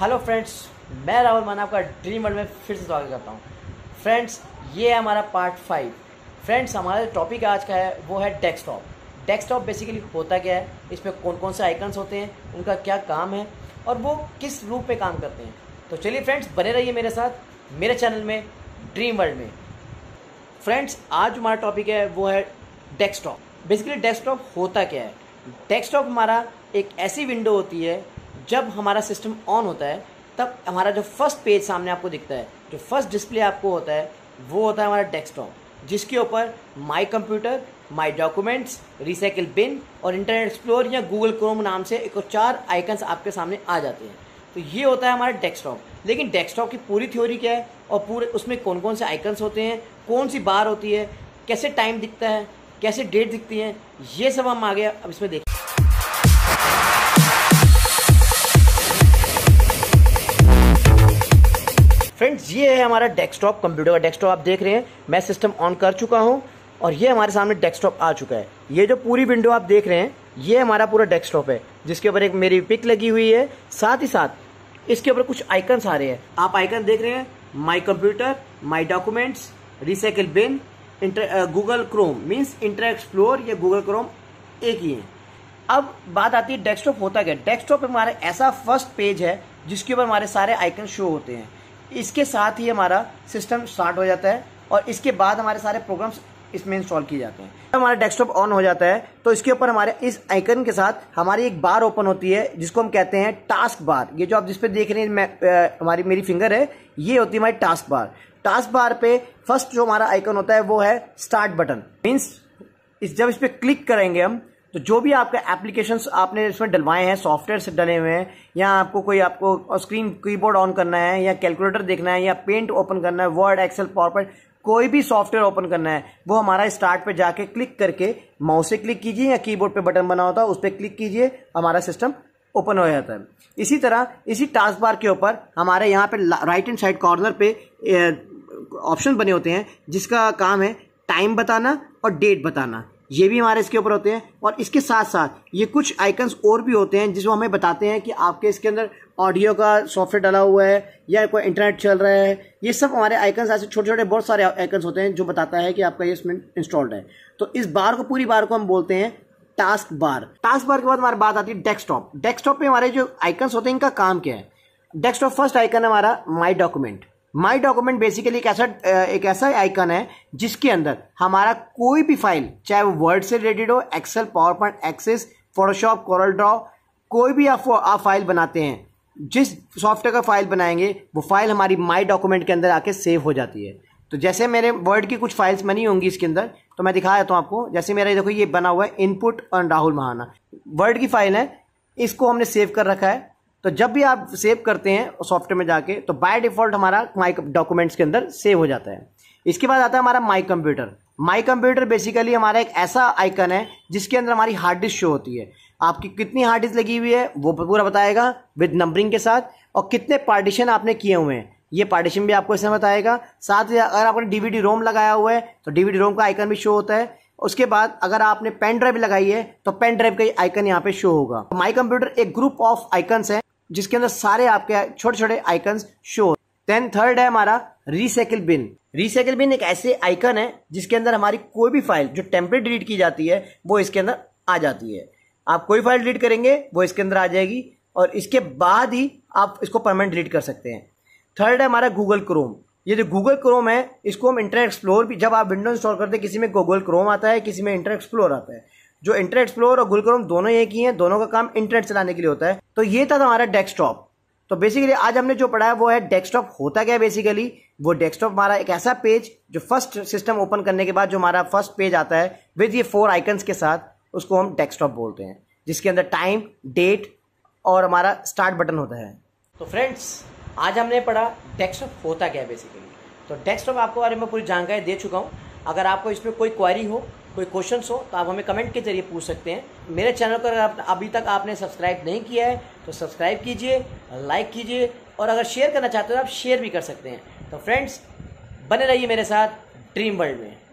hello friends मैं राहुल माना आपका ड्रीम वर्ल्ड में फिर से स्वागत करता हूँ फ्रेंड्स ये है हमारा पार्ट फाइव फ्रेंड्स हमारा जो टॉपिक आज का है वो है डेस्कटॉप डेस्कटॉप बेसिकली होता क्या है इसमें कौन कौन से आइकन्स होते हैं उनका क्या काम है और वो किस रूप में काम करते हैं तो चलिए फ्रेंड्स बने रहिए मेरे साथ मेरे चैनल में ड्रीम वर्ल्ड में फ्रेंड्स आज हमारा टॉपिक है वो है डेस्कटॉप बेसिकली डेस्कटॉप होता क्या है डेस्कटॉप हमारा एक ऐसी विंडो होती है जब हमारा सिस्टम ऑन होता है तब हमारा जो फर्स्ट पेज सामने आपको दिखता है जो फर्स्ट डिस्प्ले आपको होता है वो होता है हमारा डेस्कटॉप जिसके ऊपर my computer my documents recycle bin और इंटरनेट एक्सप्लोर या गूगल क्रोम नाम से एक और चार आइकन्स आपके सामने आ जाते हैं तो ये होता है हमारा डेस्कटॉप लेकिन डेस्कटॉप की पूरी थ्योरी क्या है और पूरे उसमें कौन कौन से आइकन्स होते हैं कौन सी बार होती है कैसे टाइम दिखता है कैसे डेट दिखती है ये सब हम आगे अब इसमें देखें फ्रेंड्स ये है हमारा डेस्कटॉप कंप्यूटर का डेस्कटॉप आप देख रहे हैं मैं सिस्टम ऑन कर चुका हूँ और ये हमारे सामने डेस्कटॉप आ चुका है ये जो पूरी विंडो आप देख रहे हैं ये हमारा पूरा डेस्कटॉप है जिसके ऊपर एक मेरी पिक लगी हुई है साथ ही साथ इसके ऊपर कुछ आइकन्स आ रहे हैं आप आइकन देख रहे हैं my computer my documents recycle bin Google Chrome means inter explore या गूगल क्रोम एक ही है अब बात आती है डेस्कटॉप होता क्या डेस्कटॉप हमारा ऐसा फर्स्ट पेज है जिसके ऊपर हमारे सारे आइकन शो होते हैं इसके साथ ही हमारा सिस्टम स्टार्ट हो जाता है और इसके बाद हमारे सारे प्रोग्राम्स इसमें इंस्टॉल किए जाते हैं जब हमारा डेस्कटॉप ऑन हो जाता है तो इसके ऊपर हमारे इस आइकन के साथ हमारी एक बार ओपन होती है जिसको हम कहते हैं टास्क बार ये जो आप जिसपे देख रहे हैं हमारी मेरी फिंगर है ये होती है हमारी टास्क बार टास्क बार पे फर्स्ट जो हमारा आइकन होता है वो है स्टार्ट बटन मीन्स इस जब इस पर क्लिक करेंगे हम तो जो भी आपका एप्लीकेशंस आपने इसमें डलवाए हैं सॉफ्टवेयर से डले हुए हैं या आपको कोई आपको स्क्रीन कीबोर्ड ऑन करना है या कैलकुलेटर देखना है या पेंट ओपन करना है वर्ड एक्सेल पॉपर कोई भी सॉफ्टवेयर ओपन करना है वो हमारा स्टार्ट पे जाके क्लिक करके माउस से क्लिक कीजिए या कीबोर्ड पे बटन बना होता है उस पर क्लिक कीजिए हमारा सिस्टम ओपन हो जाता है इसी तरह इसी टास्क बार के ऊपर हमारे यहाँ पे राइट एंड साइड कॉर्नर पे ऑप्शन बने होते हैं जिसका काम है टाइम बताना और डेट बताना ये भी हमारे इसके ऊपर होते हैं और इसके साथ साथ ये कुछ आइकन्स और भी होते हैं जिसको हमें बताते हैं कि आपके इसके अंदर ऑडियो का सॉफ्टवेयर डाला हुआ है या कोई इंटरनेट चल रहा है ये सब हमारे आइकन्स ऐसे छोटे छोटे बहुत सारे आइकन्स होते हैं जो बताता है कि आपका ये इसमें इंस्टॉल्ड है तो इस बार को पूरी बार को हम बोलते हैं टास्क बार टास्क बार के बाद हमारे बात आती है डेस्कटॉप डेस्कटॉप पे हमारे जो आइकन्स होते हैं इनका काम क्या है डेस्कटॉप फर्स्ट आइकन है हमारा my document my document basically एक ऐसा एक ऐसा आइकन है जिसके अंदर हमारा कोई भी फाइल चाहे वो वर्ड से रिलेटेड हो Excel PowerPoint Access Photoshop Corel Draw कोई भी आप आप फाइल बनाते हैं जिस सॉफ्टवेयर का फाइल बनाएंगे वो फाइल हमारी माई डॉक्यूमेंट के अंदर आके सेव हो जाती है तो जैसे मेरे वर्ड की कुछ फाइल्स बनी होंगी इसके अंदर तो मैं दिखा देता हूँ आपको जैसे मेरा देखो ये बना हुआ है input on Rahul Mahana Word की फाइल है इसको हमने सेव कर रखा है तो जब भी आप सेव करते हैं सॉफ्टवेयर में जाके तो बाय डिफॉल्ट हमारा माई डॉक्यूमेंट्स के अंदर सेव हो जाता है इसके बाद आता है हमारा my computer my computer basically हमारा एक ऐसा आइकन है जिसके अंदर हमारी हार्ड डिस्क शो होती है आपकी कितनी हार्ड डिस्क लगी हुई है वो पूरा बताएगा विद नंबरिंग के साथ और कितने पार्टीशन आपने किए हुए हैं ये पार्टीशन भी आपको इसमें बताएगा साथ ही अगर आपने डीवीडी रोम लगाया हुआ है तो डीवीडी रोम का आइकन भी शो होता है उसके बाद अगर आपने पेन ड्राइव लगाई है तो पेन ड्राइव का आइकन यहाँ पे शो होगा माई कंप्यूटर एक ग्रुप ऑफ आइकन्स है जिसके अंदर सारे आपके छोटे छोटे आइकन शो देन थर्ड है हमारा रिसाइकिल बिन रिसाइकिल बिन एक ऐसे आइकन है जिसके अंदर हमारी कोई भी फाइल जो टेम्पलेट डिलीट की जाती है वो इसके अंदर आ जाती है आप कोई फाइल डिलीट करेंगे वो इसके अंदर आ जाएगी और इसके बाद ही आप इसको परमानेंट डिलीट कर सकते हैं थर्ड है हमारा गूगल क्रोम ये जो गूगल क्रोम है इसको हम इंटरनेट एक्सप्लोर भी जब आप विंडो इंस्टॉल करते हैं किसी में गूगल क्रोम आता है किसी में इंटरनेट एक्सप्लोर आता है जो इंटरनेट एक्सप्लोर और गूगल क्रोम दोनों एक ही हैं दोनों का काम इंटरनेट चलाने के लिए होता है तो ये था हमारा डेस्कटॉप तो बेसिकली आज हमने जो पढ़ा वो है डेस्कटॉप होता क्या बेसिकली वो डेस्कटॉप हमारा एक ऐसा पेज जो फर्स्ट सिस्टम ओपन करने के बाद जो हमारा फर्स्ट पेज आता है विद ये फोर आइकन्स के साथ उसको हम डेस्कटॉप बोलते हैं जिसके अंदर टाइम डेट और हमारा स्टार्ट बटन होता है तो फ्रेंड्स आज हमने पढ़ा डेस्कटॉप होता क्या बेसिकली तो डेस्कटॉप आपको बारे में पूरी जानकारी दे चुका हूँ अगर आपको इसमें कोई क्वारी हो कोई क्वेश्चन हो तो आप हमें कमेंट के जरिए पूछ सकते हैं मेरे चैनल को अगर आप अभी तक आपने सब्सक्राइब नहीं किया है तो सब्सक्राइब कीजिए लाइक कीजिए और अगर शेयर करना चाहते हो तो आप शेयर भी कर सकते हैं तो फ्रेंड्स बने रहिए मेरे साथ ड्रीम वर्ल्ड में